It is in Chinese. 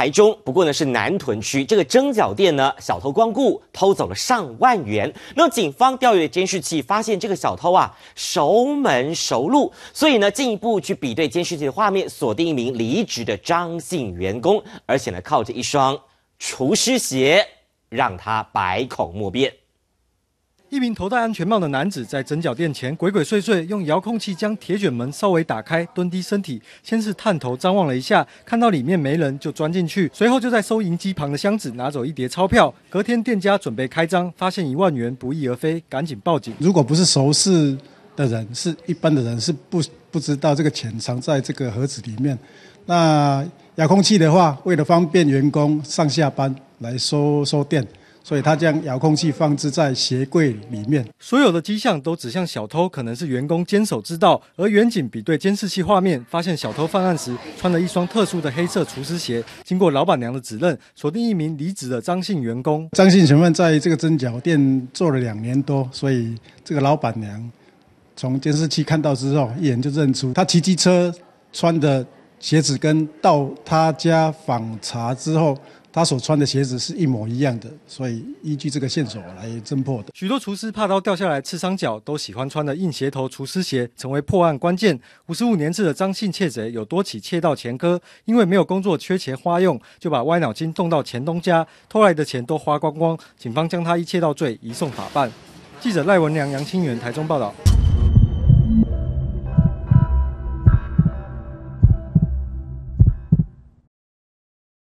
台中，不过呢是南屯区这个蒸饺店呢，小偷光顾偷走了上万元。那警方调阅监视器，发现这个小偷啊熟门熟路，所以呢进一步去比对监视器的画面，锁定一名离职的张姓员工，而且呢靠着一双厨师鞋，让他百口莫辩。一名头戴安全帽的男子在蒸饺店前鬼鬼祟祟，用遥控器将铁卷门稍微打开，蹲低身体，先是探头张望了一下，看到里面没人就钻进去，随后就在收银机旁的箱子拿走一叠钞票。隔天店家准备开张，发现一万元不翼而飞，赶紧报警。如果不是熟识的人，是一般的人是不不知道这个钱藏在这个盒子里面。那遥控器的话，为了方便员工上下班来收收店。所以他将遥控器放置在鞋柜里面，所有的迹象都指向小偷可能是员工监守自盗。而远警比对监视器画面，发现小偷犯案时穿了一双特殊的黑色厨师鞋。经过老板娘的指认，锁定一名离职的张姓员工。张姓请问在这个蒸饺店做了两年多，所以这个老板娘从监视器看到之后，一眼就认出他骑机车穿的。鞋子跟到他家访查之后，他所穿的鞋子是一模一样的，所以依据这个线索来侦破的。许多厨师怕刀掉下来刺伤脚，都喜欢穿的硬鞋头厨师鞋，成为破案关键。五十五年制的张姓窃贼有多起窃盗前科，因为没有工作缺钱花用，就把歪脑筋动到钱东家，偷来的钱都花光光。警方将他一切盗罪移送法办。记者赖文良、杨清源台中报道。